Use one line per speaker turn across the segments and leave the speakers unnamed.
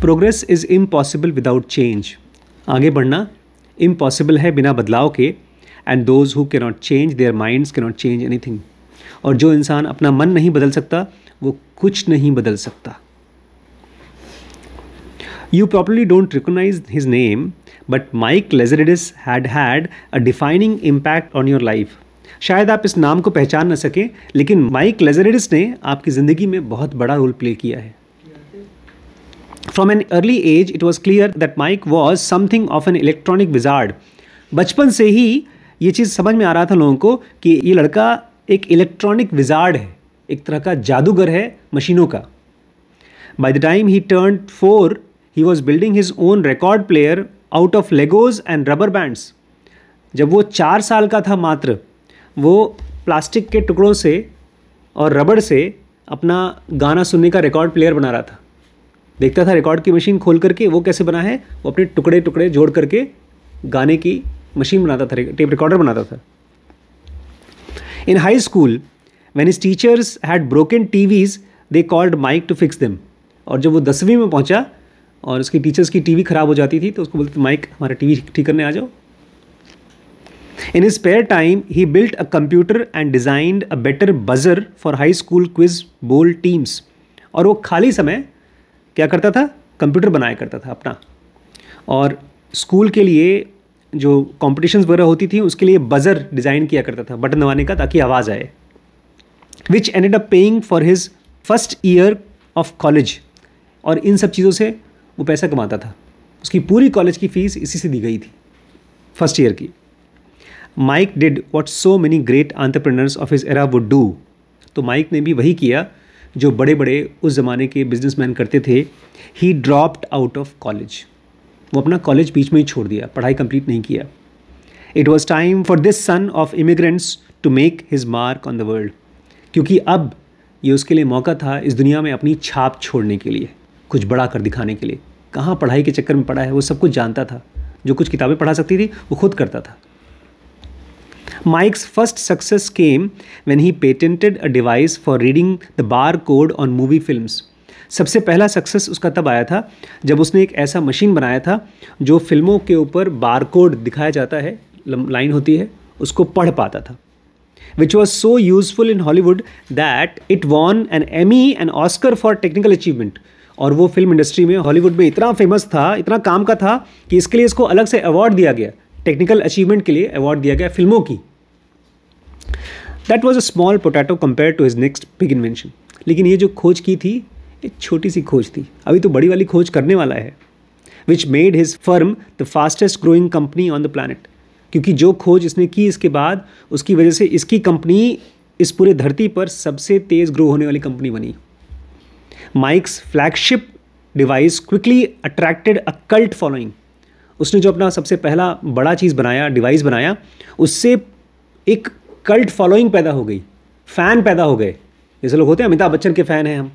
Progress is impossible without change आगे बढ़ना impossible है बिना बदलाव के and those who can not change their minds can not change thing और जो इंसान अपना मन नहीं बदल सकता वो कुछ नहीं बदल सकता you properly don't recognize his name but Mike Lazaridis had had a defining impact on your life शायद आप इस नाम को पहचान न सकें लेकिन माइक लेजरेडिस ने आपकी ज़िंदगी में बहुत बड़ा रोल प्ले किया है from an early age it was clear that Mike was something of an electronic wizard बचपन से ही ये चीज़ समझ में आ रहा था लोगों को कि ये लड़का एक इलेक्ट्रॉनिक विजार्ड है एक तरह का जादूगर है मशीनों का by the time he turn four he was building his own record player out of Legos and rubber bands जब वो चार साल का था मात्र वो प्लास्टिक के टुकड़ों से और रबड़ से अपना गाना सुनने का रिकॉर्ड प्लेयर बना रहा था देखता था रिकॉर्ड की मशीन खोल करके वो कैसे बना है वो अपने टुकड़े टुकड़े जोड़ करके गाने की मशीन बनाता था टेप रिकॉर्डर बनाता था in high school when his teachers had broken वीज they called Mike to fix them और जब वो दसवीं में पहुंचा और उसकी टीचर्स की टीवी खराब हो जाती थी तो उसको बोलते माइक हमारा टीवी ठीक करने आ जाओ in his spare time he built a computer and designed a better buzzer for high school quiz bowl teams और वो खाली समय क्या करता था कंप्यूटर बनाया करता था अपना और स्कूल के लिए जो कॉम्पिटिशन्स वगैरह होती थी उसके लिए बज़र डिज़ाइन किया करता था बटन दबाने का ताकि आवाज़ आए which ended up paying for his first year of college और इन सब चीज़ों से वो पैसा कमाता था उसकी पूरी कॉलेज की फ़ीस इसी से दी गई थी फर्स्ट ईयर की Mike did what so many great entrepreneurs of his era would do तो माइक ने भी वही किया जो बड़े बड़े उस ज़माने के बिजनेसमैन करते थे he dropped out of college वो अपना कॉलेज बीच में ही छोड़ दिया पढ़ाई कंप्लीट नहीं किया it was time for this son of immigrants to make his mark on the world क्योंकि अब ये उसके लिए मौका था इस दुनिया में अपनी छाप छोड़ने के लिए कुछ बड़ा कर दिखाने के लिए कहाँ पढ़ाई के चक्कर में पड़ा है वो सब कुछ जानता था जो कुछ किताबें पढ़ा सकती थी वो खुद करता था Mike's first success came when he patented a device for reading the barcode on movie films. सबसे पहला सक्सेस उसका तब आया था जब उसने एक ऐसा मशीन बनाया था जो फिल्मों के ऊपर बारकोड दिखाया जाता है लाइन होती है उसको पढ़ पाता था which was so useful in Hollywood that it won an Emmy an Oscar for technical achievement और वो फिल्म इंडस्ट्री में हॉलीवुड में इतना फेमस था इतना काम का था कि इसके लिए इसको अलग से अवार्ड दिया गया टेक्निकल अचीवमेंट के लिए अवार्ड दिया गया फिल्मों की that was a small potato compare to his next big invention लेकिन ये जो खोज की थी एक छोटी सी खोज थी अभी तो बड़ी वाली खोज करने वाला है which made his firm the fastest growing company on the planet क्योंकि जो खोज इसने की इसके बाद उसकी वजह से इसकी कंपनी इस पूरे धरती पर सबसे तेज़ ग्रो होने वाली कंपनी बनी Mike's flagship device quickly attracted a cult following उसने जो अपना सबसे पहला बड़ा चीज़ बनाया डिवाइस बनाया उससे एक कल्ट फॉलोइंग पैदा हो गई फ़ैन पैदा हो गए जैसे लोग होते हैं अमिताभ बच्चन के फ़ैन हैं हम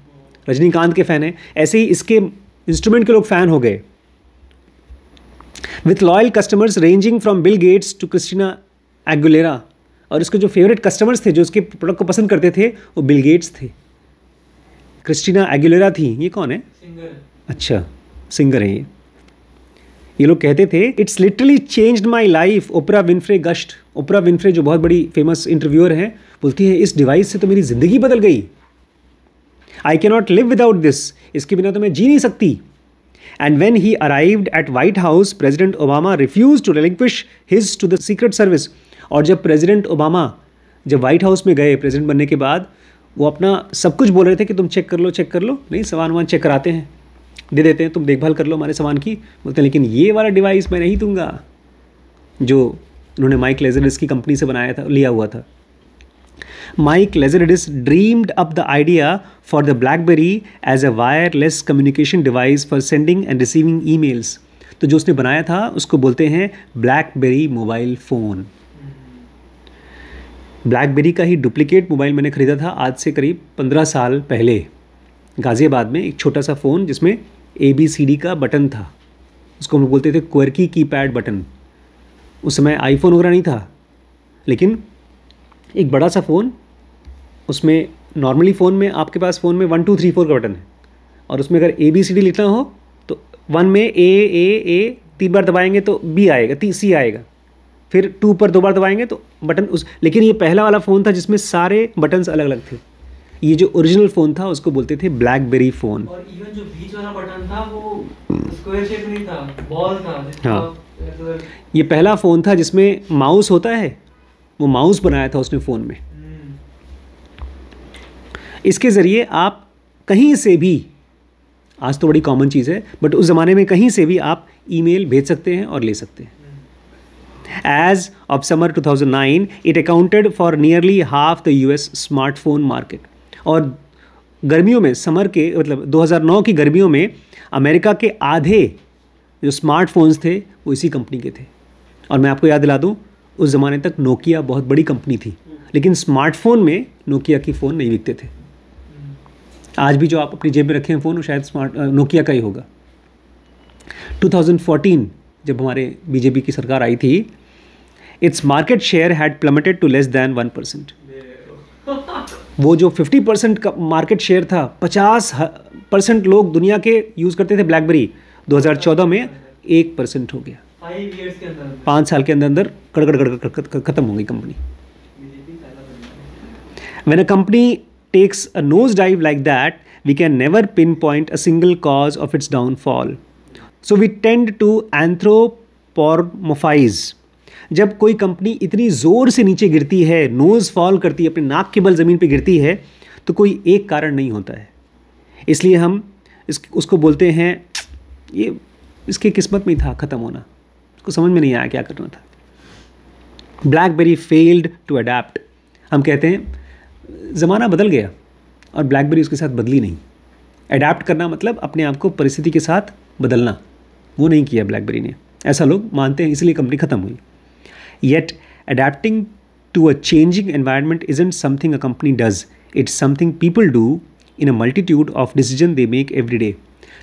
रजनीकांत के फ़ैन हैं ऐसे ही इसके इंस्ट्रूमेंट के लोग फ़ैन हो गए with loyal customers ranging from Bill Gates to Christina Aguilera और इसके जो फेवरेट कस्टमर्स थे जो उसके प्रोडक्ट को पसंद करते थे वो बिल गेट्स थे क्रिस्टिना एगुलेरा थी ये कौन है सिंगर अच्छा सिंगर है ये ये लोग कहते थे it's literally change my life Oprah Winfrey gushed Oprah Winfrey जो बहुत बड़ी फेमस इंटरव्यूअर हैं बोलती है इस डिवाइस से तो मेरी ज़िंदगी बदल गई I cannot not live without this इसके बिना तो मैं जी नहीं सकती and when he arrived at White House president Obama refuse to relinquish his to the secret service और जब प्रेजिडेंट ओबामा जब वाइट हाउस में गए प्रेजिडेंट बनने के बाद वो अपना सब कुछ बोल रहे थे कि तुम चेक कर लो चेक कर लो नहीं सवान वान चेक कराते हैं दे देते हैं तुम देखभाल कर लो हमारे सामान की बोलते हैं लेकिन ये वाला डिवाइस मैं नहीं दूंगा जो उन्होंने माइक लेजरडिस की कंपनी से बनाया था लिया हुआ था Mike Lazaridis dreamed up the idea for the BlackBerry as a wireless communication device for sending and receiving e तो जो उसने बनाया था उसको बोलते हैं ब्लैकबेरी मोबाइल फ़ोन ब्लैकबेरी का ही डुप्लीकेट मोबाइल मैंने ख़रीदा था आज से करीब पंद्रह साल पहले गाज़ियाबाद में एक छोटा सा फ़ोन जिसमें ए बी सी डी का बटन था उसको हम लोग बोलते थे क्वर्की की पैड बटन उस समय आईफोन वगैरह नहीं था लेकिन एक बड़ा सा फ़ोन उसमें नॉर्मली फ़ोन में आपके पास फ़ोन में वन टू थ्री फोर का बटन है और उसमें अगर ए बी सी डी लिखना हो तो वन में ए ए ए तीन बार दबाएंगे तो बी आएगा ती सी आएगा फिर टू पर दो बार दबाएंगे तो बटन उस लेकिन ये पहला वाला फ़ोन था जिसमें सारे बटन्स अलग अलग थे ये जो ओरिजिनल फ़ोन था उसको बोलते थे ब्लैकबेरी फ़ोन और इवन जो बीच वाला बटन था वो स्क्वायर शेप नहीं था बॉल था हाँ ये पहला फ़ोन था जिसमें माउस होता है वो माउस बनाया था उसने फ़ोन में हम्म। इसके ज़रिए आप कहीं से भी आज तो बड़ी कॉमन चीज़ है बट उस ज़माने में कहीं से भी आप ईमेल भेज सकते हैं और ले सकते हैं as of summer 2009, it accounted for nearly half the US smartphone market और गर्मियों में समर के मतलब 2009 की गर्मियों में अमेरिका के आधे जो स्मार्टफोन्स थे वो इसी कंपनी के थे और मैं आपको याद दिला दूँ उस ज़माने तक नोकिया बहुत बड़ी कंपनी थी लेकिन स्मार्टफोन में नोकिया की फ़ोन नहीं बिकते थे आज भी जो आप अपनी जेब में रखे हैं फ़ोन वो शायद स्मार्ट नोकिया का ही होगा 2014 जब हमारे बीजेपी की सरकार आई थी it's market share had plummeted to less than one percent वो जो 50 परसेंट का मार्केट शेयर था 50 परसेंट लोग दुनिया के यूज़ करते थे ब्लैकबेरी 2014 में एक परसेंट हो गया पाँच साल के अंदर अंदर कड़गड़गड़ खत्म हो गई company when a company takes a nose dive like that we can never pin point a single cause of its downfall so we tend to anthropomorphize जब कोई कंपनी इतनी ज़ोर से नीचे गिरती है नोज़ फॉल करती है अपने नाक के बल ज़मीन पर गिरती है तो कोई एक कारण नहीं होता है इसलिए हम इस उसको बोलते हैं ये इसके किस्मत में था ख़त्म होना उसको समझ में नहीं आया क्या करना था ब्लैकबेरी फेल्ड टू अडेप्ट हम कहते हैं ज़माना बदल गया और ब्लैकबेरी उसके साथ बदली नहीं अडेप्ट करना मतलब अपने आप को परिस्थिति के साथ बदलना वो नहीं किया ब्लैकबेरी ने ऐसा लोग मानते हैं इसलिए कंपनी ख़त्म हुई Yet, adapting to a changing environment isn't something a company does, it's something people do in a multitude of decision they make every day.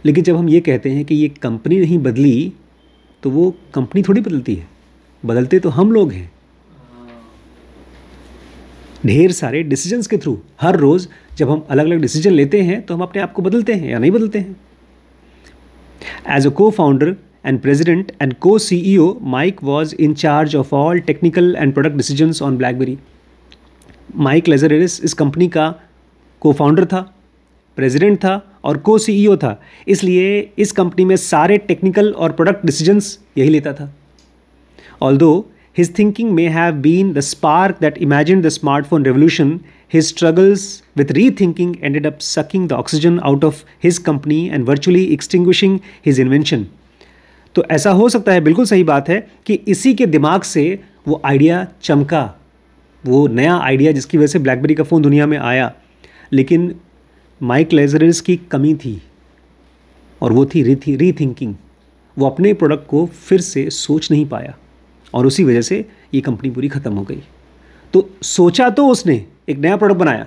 लेकिन जब हम ये कहते हैं कि ये कंपनी नहीं बदली तो वो कंपनी थोड़ी बदलती है बदलते तो हम लोग हैं ढेर सारे डिसीजंस के थ्रू हर रोज़ जब हम अलग अलग डिसीजन लेते हैं तो हम अपने आप को बदलते हैं या नहीं बदलते हैं as a co founder and president and co CEO, Mike was in charge of all technical and product decisions on BlackBerry. Mike Lazaridis इस कंपनी का को फाउंडर था प्रेसिडेंट था और को सीईओ था इसलिए इस कंपनी में सारे टेक्निकल और प्रोडक्ट डिसीजंस यही लेता था ऑल दो His thinking may have been the spark that imagined the smartphone revolution. His struggles with rethinking ended up sucking the oxygen out of his company and virtually extinguishing his invention. तो ऐसा हो सकता है बिल्कुल सही बात है कि इसी के दिमाग से वो आइडिया चमका वो नया आइडिया जिसकी वजह से ब्लैकबेरी का फ़ोन दुनिया में आया लेकिन माइक लेजरस की कमी थी और वो थी री रीथिंकिंग वो अपने प्रोडक्ट को फिर से सोच नहीं पाया और उसी वजह से ये कंपनी पूरी ख़त्म हो गई तो सोचा तो उसने एक नया प्रोडक्ट बनाया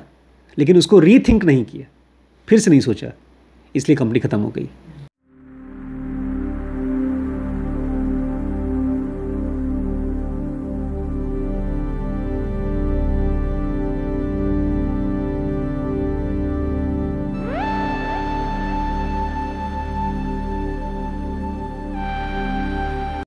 लेकिन उसको रीथिंक नहीं किया फिर से नहीं सोचा इसलिए कंपनी ख़त्म हो गई